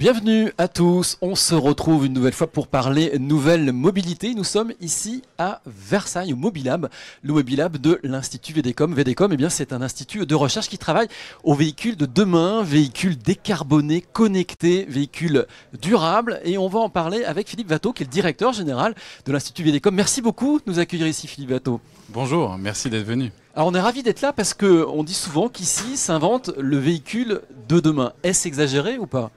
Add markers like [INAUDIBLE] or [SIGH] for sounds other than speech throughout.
Bienvenue à tous. On se retrouve une nouvelle fois pour parler nouvelle mobilité. Nous sommes ici à Versailles, au Mobilab, le Mobilab de l'Institut VDCOM. VDCOM, eh bien, c'est un institut de recherche qui travaille aux véhicules de demain, véhicules décarbonés, connectés, véhicules durables. Et on va en parler avec Philippe Vato, qui est le directeur général de l'Institut VDCOM. Merci beaucoup de nous accueillir ici, Philippe Vato. Bonjour, merci d'être venu. Alors on est ravi d'être là parce qu'on dit souvent qu'ici s'invente le véhicule de demain. Est-ce exagéré ou pas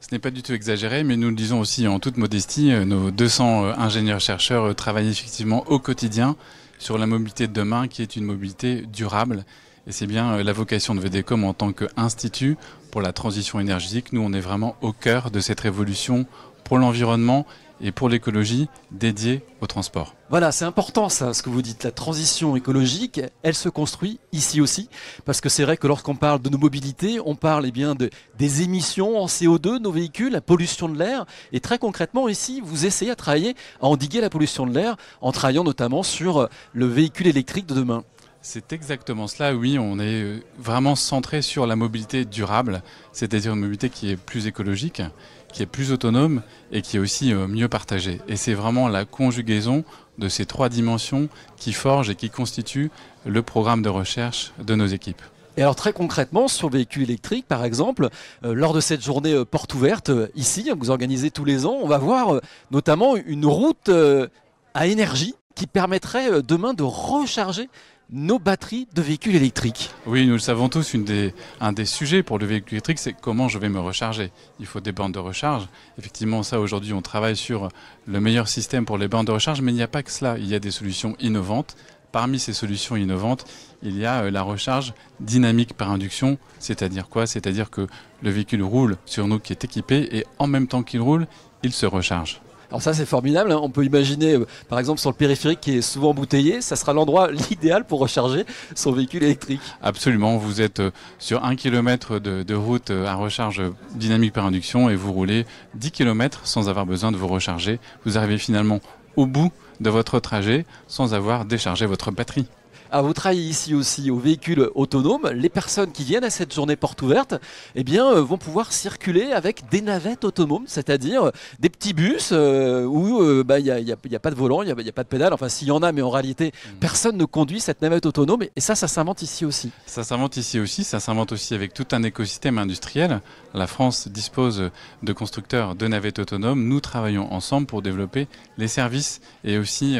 ce n'est pas du tout exagéré, mais nous le disons aussi en toute modestie, euh, nos 200 euh, ingénieurs-chercheurs euh, travaillent effectivement au quotidien sur la mobilité de demain, qui est une mobilité durable. Et c'est bien la vocation de VDCOM en tant qu'institut pour la transition énergétique. Nous, on est vraiment au cœur de cette révolution pour l'environnement et pour l'écologie dédiée au transport. Voilà, c'est important ça, ce que vous dites. La transition écologique, elle se construit ici aussi, parce que c'est vrai que lorsqu'on parle de nos mobilités, on parle eh bien des émissions en CO2 de nos véhicules, la pollution de l'air, et très concrètement ici, vous essayez à travailler à endiguer la pollution de l'air en travaillant notamment sur euh, le véhicule électrique de demain. C'est exactement cela, oui. On est euh, vraiment centré sur la mobilité durable, c'est-à-dire une mobilité qui est plus écologique, qui est plus autonome et qui est aussi euh, mieux partagée. Et c'est vraiment la conjugaison de ces trois dimensions qui forge et qui constitue le programme de recherche de nos équipes. Et alors très concrètement, sur le véhicule électrique par exemple, euh, lors de cette journée porte ouverte ici, hein, que vous organisez tous les ans, on va voir notamment une route à énergie qui permettrait demain de recharger nos batteries de véhicules électriques. Oui, nous le savons tous, un des sujets pour le véhicule électrique, c'est comment je vais me recharger. Il faut des bandes de recharge. Effectivement, ça aujourd'hui, on travaille sur le meilleur système pour les bandes de recharge, mais il n'y a pas que cela. Il y a des solutions innovantes. Parmi ces solutions innovantes, il y a euh, la recharge dynamique par induction, c'est-à-dire quoi C'est-à-dire que le véhicule roule sur nous qui est équipé et en même temps qu'il roule, il se recharge. Alors ça c'est formidable, hein. on peut imaginer euh, par exemple sur le périphérique qui est souvent bouteillé, ça sera l'endroit [LAUGHS] l'idéal pour recharger son véhicule électrique. Absolument, vous êtes euh, sur un kilomètre de, de, route euh, à recharge dynamique par induction et vous roulez 10 km sans avoir besoin de vous recharger. Vous arrivez finalement au bout de votre trajet sans avoir déchargé votre batterie à ah, vous ici aussi, aux véhicules autonomes, les personnes qui viennent à cette journée porte ouverte eh bien, euh, vont pouvoir circuler avec des navettes autonomes, c'est-à-dire des petits bus euh, où euh, bah, il n'y a, pas de volant, il n'y a, a, pas de pédale, enfin s'il y en a, mais en réalité, hmm. personne ne conduit cette navette autonome, et ça, ça s'invente ici aussi. Ça s'invente ici aussi, ça s'invente aussi avec tout un écosystème industriel. La France dispose de constructeurs de navettes autonomes, nous travaillons ensemble pour développer les services et aussi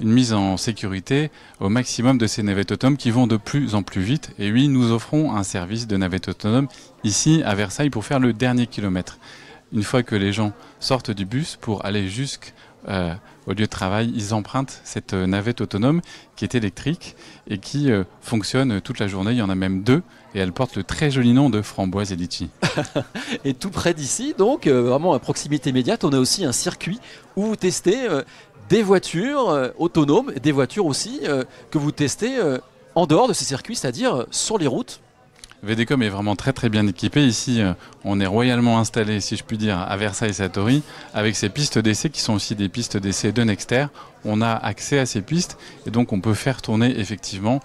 une mise en sécurité au maximum de ces navettes autonomes qui vont de plus en plus vite. Et oui, nous offrons un service de navette autonome ici à Versailles pour faire le dernier kilomètre. Une fois que les gens sortent du bus pour aller jusqu'au euh, lieu de travail, ils empruntent cette euh, navette autonome qui est électrique et qui euh, fonctionne toute la journée. Il y en a même deux et elle porte le très joli nom de Framboise et Litchi. [LAUGHS] et tout près d'ici, donc vraiment à proximité immédiate, on a aussi un circuit où vous testez des voitures euh, autonomes, des voitures aussi euh, que vous testez euh, en dehors de ces circuits, c'est-à-dire sur les routes VDCOM est vraiment très très bien équipé. Ici, on est royalement installé, si je puis dire, à Versailles-Satori, avec ces pistes d'essai qui sont aussi des pistes d'essai de Nexter. On a accès à ces pistes et donc on peut faire tourner effectivement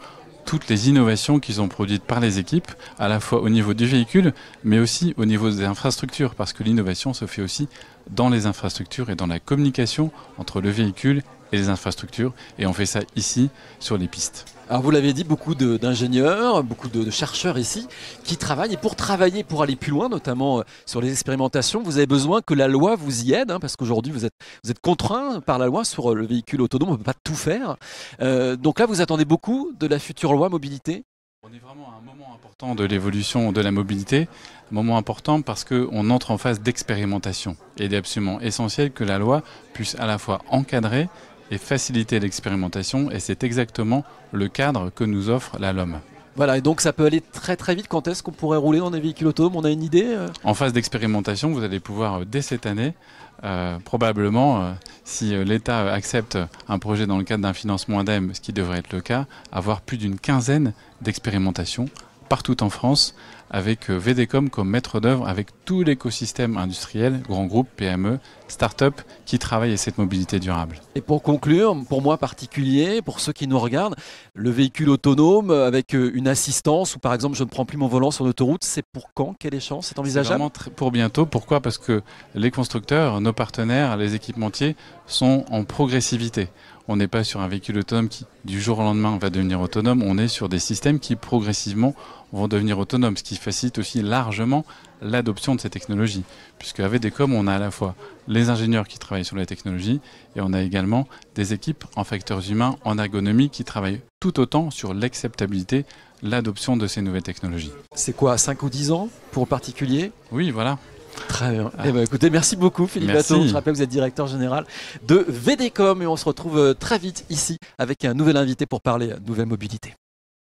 toutes les innovations qu'ils ont produites par les équipes, à la fois au niveau du véhicule, mais aussi au niveau des infrastructures, parce que l'innovation se fait aussi dans les infrastructures et dans la communication entre le véhicule les infrastructures. Et on fait ça ici, sur les pistes. Alors vous l'avez dit, beaucoup d'ingénieurs, beaucoup de, chercheurs ici qui travaillent. Et pour travailler, pour aller plus loin, notamment euh, sur les expérimentations, vous avez besoin que la loi vous y aide, hein, parce qu'aujourd'hui vous êtes, vous êtes contraint par la loi sur euh, le véhicule autonome, on ne peut pas tout faire. Euh, donc là, vous attendez beaucoup de la future loi mobilité on est vraiment à un moment important de l'évolution de la mobilité, un moment important parce qu'on entre en phase d'expérimentation. Et il est absolument essentiel que la loi puisse à la fois encadrer et faciliter l'expérimentation, et c'est exactement le cadre que nous offre la LOM. Voilà, et donc ça peut aller très très vite. Quand est-ce qu'on pourrait rouler dans des véhicules autonomes On a une idée euh? En phase d'expérimentation, vous allez pouvoir, euh, dès cette année, euh, probablement, si l'État accepte un projet dans le cadre d'un financement indemne, ce qui devrait être le cas, avoir plus d'une quinzaine d'expérimentations partout en France avec euh, VDCOM comme maître d'œuvre, avec tout l'écosystème industriel, grands groupes, PME, start-up qui travaillent à cette mobilité durable. Et pour conclure, pour moi particulier, pour ceux qui nous regardent, le véhicule autonome avec euh, une assistance ou par exemple je ne prends plus mon volant sur l'autoroute, c'est pour quand Quelle est chance C'est envisageable Pour bientôt. Pourquoi Parce que les constructeurs, nos partenaires, les équipementiers sont en progressivité. On n'est pas sur un véhicule autonome qui, du jour au lendemain, va devenir autonome. On est sur des systèmes qui, progressivement, vont devenir autonomes, ce qui facilite aussi largement l'adoption de ces technologies. Puisque à VDCOM, on a à la fois les ingénieurs qui travaillent sur les technologies et on a également des équipes en facteurs humains, en ergonomie, qui travaillent tout autant sur l'acceptabilité, l'adoption de ces nouvelles technologies. C'est quoi, 5 ou 10 ans pour particulier Oui, voilà. Très bien. Ah. Eh ben, écoutez, merci beaucoup Philippe merci. Je rappelle que vous êtes directeur général de VDCOM et on se retrouve euh, très vite ici avec un nouvel invité pour parler nouvelle mobilité.